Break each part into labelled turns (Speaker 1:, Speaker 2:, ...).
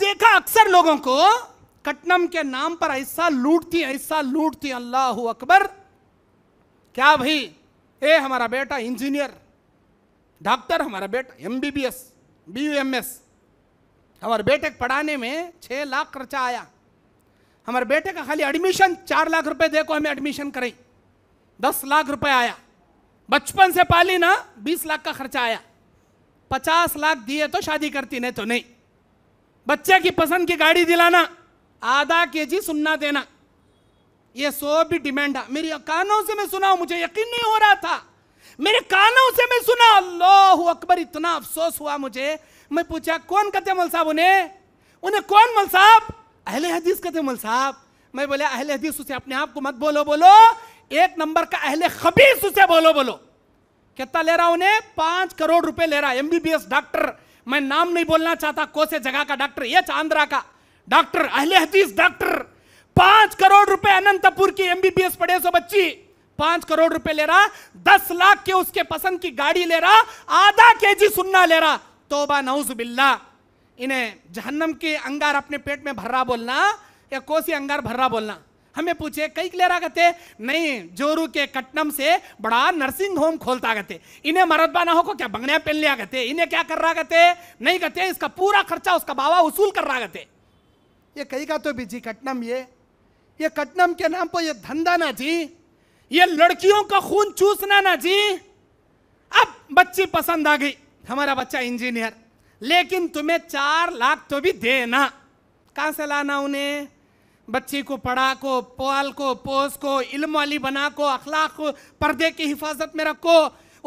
Speaker 1: देखा अक्सर लोगों को कटनम के नाम पर ऐसा लूटती ऐसा लूटती अल्लाह अकबर क्या भाई ए हमारा बेटा इंजीनियर डॉक्टर हमारा बेटा एमबीबीएस बीयूएमएस हमारे बेटे को पढ़ाने में छह लाख खर्चा आया हमारे बेटे का खाली एडमिशन चार लाख रुपए देखो हमें एडमिशन करें दस लाख रुपए आया बचपन से पाली ना बीस लाख का खर्चा आया पचास लाख दिए तो शादी करती नहीं तो नहीं बच्चे की पसंद की गाड़ी दिलाना आधा के जी सुनना देना ये सो भी डिमांड है मेरे कानों से मैं सुना मुझे यकीन नहीं हो रहा था मेरे कानों से मैं सुना अल्लाह अकबर इतना अफसोस हुआ मुझे मैं पूछा कौन कहते मल साहब उन्हें उन्हें कौन मल साहब अहले हदीस कहते मल साहब मैं बोले अहले हदीस उसे अपने आप को मत बोलो बोलो एक नंबर का अहले खबीस उसे बोलो बोलो कितना ले रहा उन्हें पांच करोड़ रुपए ले रहा एमबीबीएस डॉक्टर मैं नाम नहीं बोलना चाहता कोसे जगह का डॉक्टर ये आंध्रा का डॉक्टर अहले हदीस डॉक्टर पांच करोड़ रुपए अनंतपुर की एमबीबीएस पढ़े सो बच्ची पांच करोड़ रुपए ले रहा दस लाख के उसके पसंद की गाड़ी ले रहा आधा के जी सुन्ना ले रहा तोबा नौज बिल्ला इन्हें जहन्नम के अंगार अपने पेट में भर्रा बोलना या कोसी अंगार भर्रा बोलना हमें पूछे कई क्लेरा गते नहीं जोरू के कटनम से बड़ा नर्सिंग होम खोलता गते इन्हें मरदबा ना हो को क्या बंगने पहन लिया गते इन्हें क्या कर रहा गते नहीं कहते इसका पूरा खर्चा उसका बाबा वसूल कर रहा गते ये कई का तो बीजी कटनम ये ये कटनम के नाम पर ये धंधा ना जी ये लड़कियों का खून चूसना ना जी अब बच्ची पसंद आ गई हमारा बच्चा इंजीनियर लेकिन तुम्हें चार लाख तो भी देना कहां से लाना उन्हें बच्ची को पढ़ा को पाल को पोस को इल्म वाली बना को अखलाक को पर्दे की हिफाजत में रखो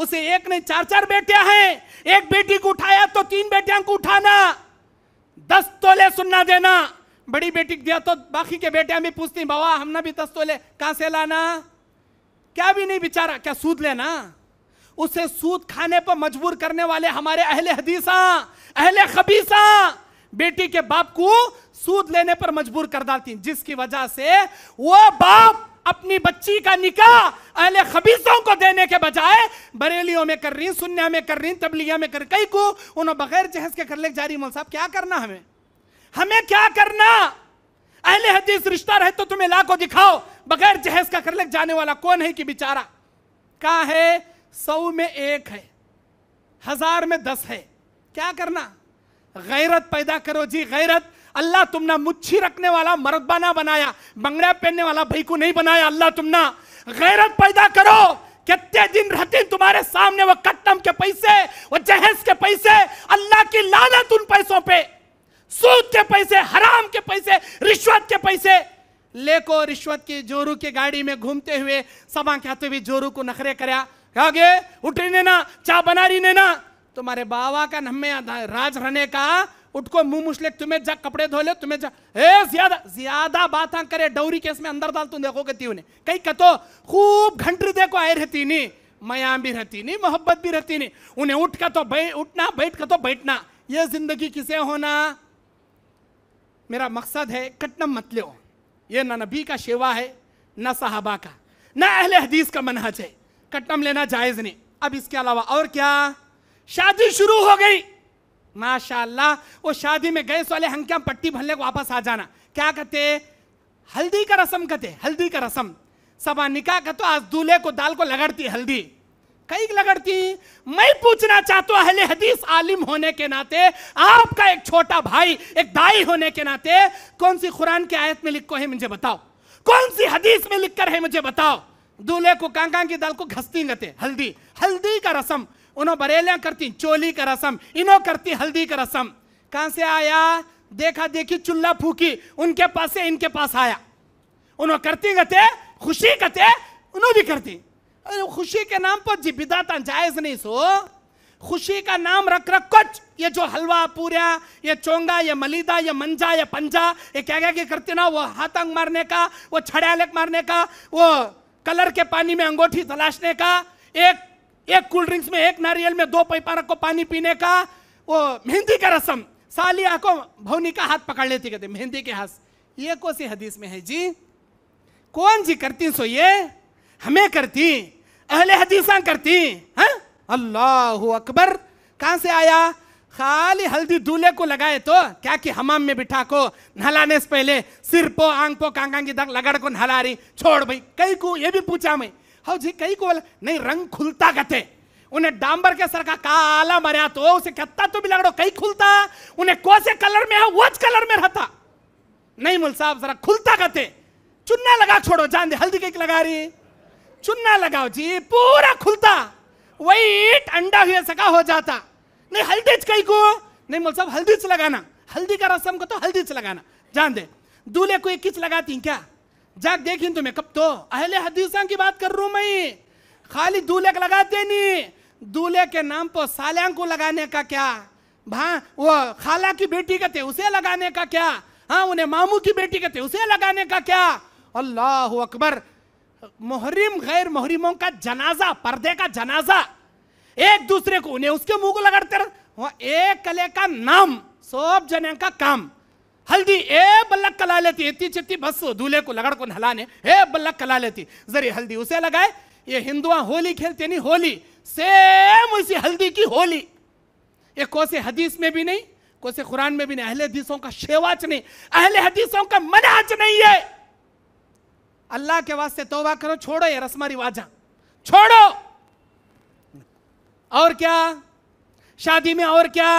Speaker 1: उसे एक नहीं चार चार बेटियां हैं एक बेटी को उठाया तो तीन बेटियां को उठाना दस तोले सुनना देना बड़ी बेटी को दिया तो बाकी के बेटियां भी पूछती बाबा हमने भी दस तोले कहां से लाना क्या भी नहीं बेचारा क्या सूद लेना उसे सूद खाने पर मजबूर करने वाले हमारे अहले हदीसा अहले खबीसा बेटी के बाप को सूद लेने पर मजबूर कर डालती जिसकी वजह से वो बाप अपनी बच्ची का निकाह अहले खबीसों को देने के बजाय बरेलियों में कर रही सुन्या में कर रही तबलिया में कर कई को उन्होंने बगैर जहेज के कर ले जा रही मौल साहब क्या करना हमें हमें क्या करना अहले हदीस रिश्ता रहे तो तुम्हें लाखों दिखाओ बगैर जहेज का कर ले जाने वाला कौन है कि बेचारा कहा है सौ में एक है हजार में दस है क्या करना गैरत पैदा करो जी गैरत अल्लाह तुमना मुच्छी रखने वाला मरदबा ना बनाया बंगड़ा पहनने वाला भाई को नहीं बनाया अल्लाह तुमना गैरत पैदा करो कितने दिन रहते तुम्हारे सामने वो कट्टम के पैसे वो जहेज के पैसे अल्लाह की लानत उन पैसों पे सूद के पैसे हराम के पैसे रिश्वत के पैसे लेको रिश्वत की जोरू की गाड़ी में घूमते हुए सभा कहते हुए जोरू को नखरे कराया आगे रही ना चा बना रही ना तुम्हारे बाबा का नम्मे राज रहने का उठको मुंह मुछले तुम्हें जा कपड़े धो ले तुम्हें जा ए ज्यादा ज्यादा बात करे डौरी केस में अंदर डाल तुम देखो कहती उन्हें कई कतो खूब घंटी देखो आए रहती नहीं मयाम भी रहती नहीं मोहब्बत भी रहती नहीं उन्हें उठ का तो बै, उठना बैठ का तो बैठना यह जिंदगी किसे होना मेरा मकसद है कटनम मत लो ये ना नबी का शेवा है ना साहबा का ना अहले हदीस का मनहज है कटनम लेना जायज़ नहीं अब इसके अलावा और क्या शादी शुरू हो गई माशाल्लाह वो शादी में गैस वाले हंक्या पट्टी भरने को वापस आ जाना क्या कहते हल्दी का रसम कहते हल्दी का रसम सबा निकाह का तो आज दूल्हे को दाल को लगड़ती हल्दी कई लगड़ती मैं पूछना चाहता हूं अहले हदीस आलिम होने के नाते आपका एक छोटा भाई एक दाई होने के नाते कौन सी कुरान की आयत में लिखो है मुझे बताओ कौन सी हदीस में लिखकर है मुझे बताओ दूल्हे को कांका की दाल को घसती गते हल्दी हल्दी का रसम उन्होंने बरेलियां करती चोली का रसम इन्हों करती हल्दी का रसम कहां से आया देखा देखी चुल्ला फूकी उनके पास से इनके पास आया उन्होंने करती गते खुशी गते उन्होंने भी करती खुशी के नाम पर जी बिदाता जायज नहीं सो खुशी का नाम रख रख कुछ ये जो हलवा पूरा ये चोंगा ये मलिदा ये मंजा ये पंजा ये क्या क्या क्या करते ना वो हाथंग मारने का वो छड़ालक मारने का वो कलर के पानी में अंगूठी तलाशने का एक एक कोल्ड ड्रिंक्स में एक नारियल में दो पैपा को पानी पीने का वो मेहंदी का रसम सालिया को भवनी का हाथ पकड़ लेती कहते मेहंदी के हाथ ये कौन सी हदीस में है जी कौन जी करती सो ये हमें करती अहले हदीसा करती है अल्लाह अकबर कहाँ से आया खाली हल्दी दूल्हे को लगाए तो क्या कि हमाम में बिठा को नहलाने से पहले सिर पो आंग पो कांगांगी दंग लगड़ को नहला रही छोड़ भाई कई को ये भी पूछा मैं हाउ जी कई को नहीं रंग खुलता कहते उन्हें डांबर के सर का काला मरिया तो उसे कत्ता तो भी लगड़ो कई खुलता उन्हें कौन से कलर में है वो कलर में रहता नहीं मुल साहब जरा खुलता कहते चुन्ना लगा छोड़ो जान दे हल्दी केक लगा रही चुन्ना लगाओ जी पूरा खुलता वही ईट अंडा हुए सका हो जाता नहीं हल्दी कई को नहीं मुल साहब हल्दी लगाना हल्दी का रसम को तो हल्दी लगाना जान दे दूल्हे को एक किच लगाती क्या जाग देखी तुम्हें कब तो अहले हदीसा की बात कर रू मई खाली दूल्हे को लगाते नहीं दूल्हे के नाम पर साल्या को लगाने का क्या भा वो खाला की बेटी कहते उसे लगाने का क्या हाँ उन्हें मामू की बेटी कहते उसे लगाने का क्या अल्लाह अकबर मुहरिम गैर मुहरिमों का जनाजा पर्दे का जनाजा एक दूसरे को उन्हें उसके मुंह को लगाते एक कले का नाम सब जने का काम हल्दी ए बल्लक कला लेती इतनी चित्ती बस दूल्हे को लगड़ को नहलाने ए बल्लक कला लेती जरी हल्दी उसे लगाए ये हिंदुआ होली खेलते नहीं होली सेम उसी हल्दी की होली ये कोसे हदीस में भी नहीं कोसे कुरान में भी नहीं अहले हदीसों का शेवाच नहीं अहले हदीसों का मनाच नहीं है अल्लाह के वास्ते तोबा करो छोड़ो ये रस्म रिवाजा छोड़ो और क्या शादी में और क्या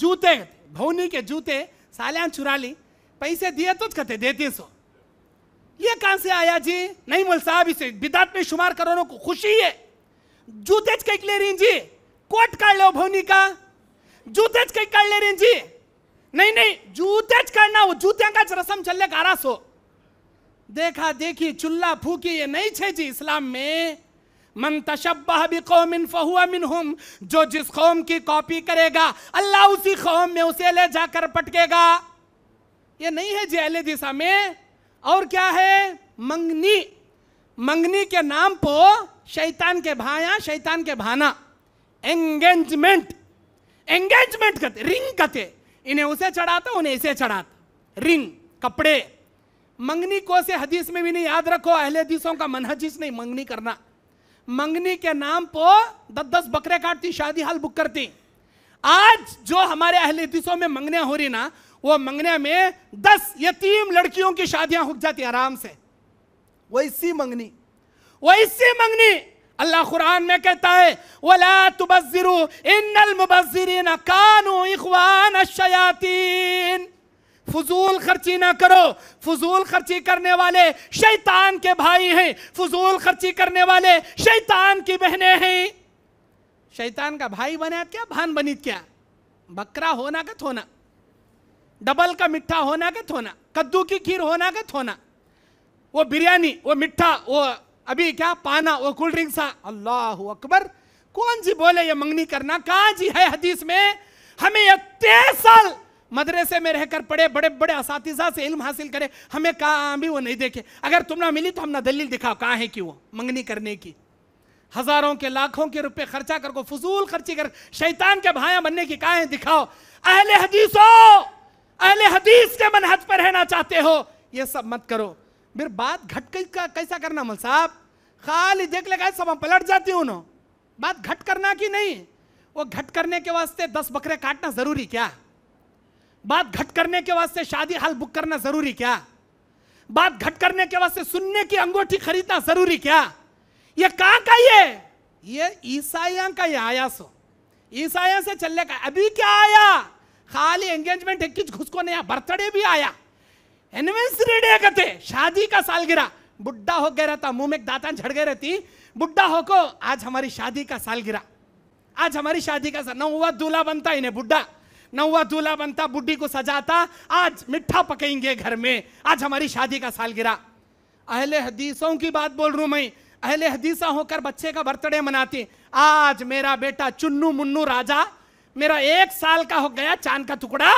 Speaker 1: जूते भौनी के जूते सालियाँ चुरा ली पैसे दिए तो कहते देते सो ये कहां से आया जी नहीं मोल साहब इसे बिदात में शुमार करो को खुशी है जूते कई ले रही जी कोट काट लो भवनी का जूते कई काट ले रही जी नहीं नहीं जूते करना वो जूते का रसम चलने का आरास हो देखा देखी चुल्ला फूकी ये नहीं छे जी इस्लाम में मन तशब्बह भी इन फहुआ मिनहुम जो जिस कौम की कॉपी करेगा अल्लाह उसी कौम में उसे ले जाकर पटकेगा ये नहीं है जहल दिशा में और क्या है मंगनी मंगनी के नाम पो शैतान के भाया शैतान के भाना एंगेजमेंट एंगेजमेंट कहते रिंग कहते इन्हें उसे चढ़ाता उन्हें इसे चढ़ाता रिंग कपड़े मंगनी को से हदीस में भी नहीं याद रखो अहले हदीसों का मनहजिस नहीं मंगनी करना मंगनी के नाम पो दस दस बकरे काटती शादी हाल बुक करती आज जो हमारे अहले हदीसों में मंगने हो रही ना वो मंगने में दस यतीम लड़कियों की शादियां हुक जाती आराम से वैसी मंगनी वैसी मंगनी अल्लाह कुरान में कहता है वला तुबजरू इन्नल मुबजरीन कानू इखवान अश्शयातीन फजूल खर्ची ना करो फजूल खर्ची करने वाले शैतान के भाई हैं फजूल खर्ची करने वाले शैतान की बहनें हैं शैतान का भाई बना क्या भान बनी क्या बकरा होना का थोना डबल का मिठा होना का थोना कद्दू की खीर होना का थोना वो बिरयानी वो मिठा वो अभी क्या पाना वो कोल्ड ड्रिंक्स अल्लाह अकबर कौन जी बोले ये मंगनी करना कहा जी है हदीस में हमें ये तेरह साल मदरसे में रहकर पढ़े बड़े बड़े इस से इल्म हासिल करे हमें कहा भी वो नहीं देखे अगर तुम ना मिली तो हम ना दलील दिखाओ कहाँ है कि वो मंगनी करने की हजारों के लाखों के रुपए खर्चा कर को फजूल खर्ची कर शैतान के भाया बनने की कहा है दिखाओ अहले हदीसो अहले हदीस के मनहज पर रहना चाहते हो ये सब मत करो मेरे बात घट कैसा कैसा करना मल साहब खाली देख लगा सब पलट जाती हूँ बात घट करना की नहीं वो घट करने के वास्ते दस बकरे काटना जरूरी क्या है बात घट करने के वास्ते शादी हाल बुक करना जरूरी क्या बात घट करने के वास्ते सुनने की अंगूठी खरीदना जरूरी क्या ये कहा का ये ये ईसाइया का ये आया हो ईसाइया से चलने का अभी क्या आया खाली एंगेजमेंट एक को नहीं बर्थडे भी आया एनिवर्सरी डे कहते शादी का साल गिरा बुढ़ा हो गया रहता मुंह में दाता झड़ गए रहती बुढ़ा हो को आज हमारी शादी का साल गिरा आज हमारी शादी का साल ना हुआ दूल्हा बनता इन्हें बुढ़ा नौवा दूल्हा बनता बुढ़ी को सजाता आज मिठा पकेंगे घर में आज हमारी शादी का सालगिरह अहले हदीसों की बात बोल रू मैं अहले हदीसा होकर बच्चे का बर्थडे मनाती आज मेरा बेटा चुन्नू मुन्नू राजा मेरा एक साल का हो गया चांद का टुकड़ा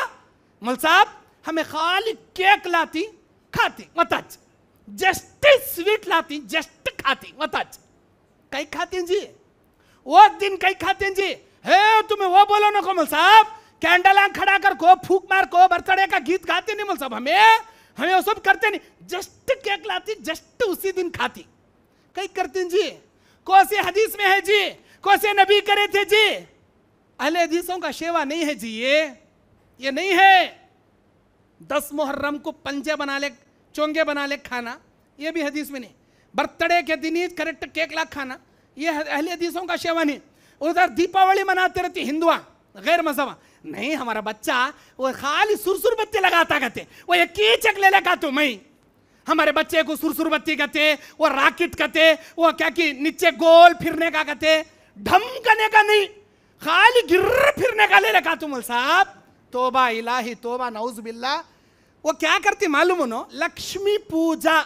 Speaker 1: मुल साहब हमें खाली केक लाती खाती मतच जस्ट स्वीट लाती जस्ट खाती मतच कई खाते जी वो दिन कई खाते जी हे तुम्हें वो बोलो ना कोमल साहब कैंडल आंख खड़ा कर को फूक मार को बर्थडे का गीत गाते नहीं सब हमें हमें वो सब करते नहीं जस्ट केक लाती जस्ट उसी दिन खाती कई करती जी से हदीस में है जी से नबी करे थे जी अहले हदीसों का शेवा नहीं है जी ये ये नहीं है दस मुहर्रम को पंजे बना ले चोंगे बना ले खाना ये भी हदीस में नहीं बर्थडे के दिन ही करेक्ट केक लाख खाना ये अहले हदीसों का शेवा नहीं उधर दीपावली मनाते रहती हिंदुआ गैर मजहब नहीं हमारा बच्चा वो खाली सुरसुर बत्ती लगाता कहते वो ये कीचक ले चकलेले खातो मैं हमारे बच्चे को सुरसुर बत्ती कहते वो राकेट कहते वो क्या कि नीचे गोल फिरने का कहते ढमकने का नहीं खाली गिर फिरने का ले रखा तुम तो साहब तोबा इलाही तोबा नौज बिल्ला वो क्या करती मालूम हो लक्ष्मी पूजा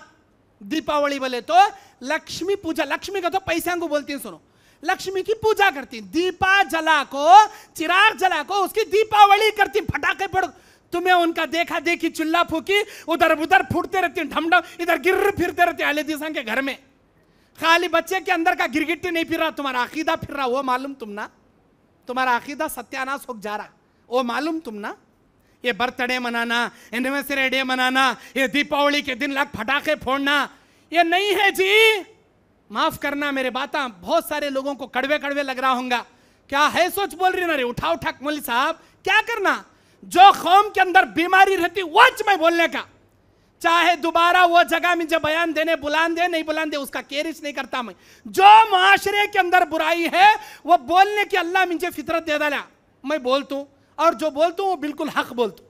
Speaker 1: दीपावली बोले तो लक्ष्मी पूजा लक्ष्मी का तो पैसा को बोलती है सुनो लक्ष्मी की पूजा करती दीपा जला को चिराग जला को उसकी दीपावली करती फटाखे पड़ तुम्हें उनका देखा देखी चुल्ला फूकी उधर उधर फूटते रहते ढमढम इधर गिर फिरते रहते अले दिशा के घर में खाली बच्चे के अंदर का गिरगिट्टी नहीं फिर रहा तुम्हारा अकीदा फिर रहा वो मालूम तुम ना तुम्हारा अकीदा सत्यानाश हो जा रहा वो मालूम तुम ना ये बर्थडे मनाना एनिवर्सरी डे मनाना ये दीपावली के दिन लाख फटाखे फोड़ना ये नहीं है जी माफ करना मेरे बाता बहुत सारे लोगों को कड़वे कड़वे लग रहा होगा क्या है सोच बोल रही ना रे उठा उठा मोल साहब क्या करना जो कौम के अंदर बीमारी रहती वच में बोलने का चाहे दोबारा वो जगह मुझे बयान देने बुलान दे नहीं बुलान दे उसका केरिश नहीं करता मैं जो माशरे के अंदर बुराई है वो बोलने की अल्लाह मुझे फितरत दे डाला मैं बोलतू और जो बोलतू वो बिल्कुल हक बोलतू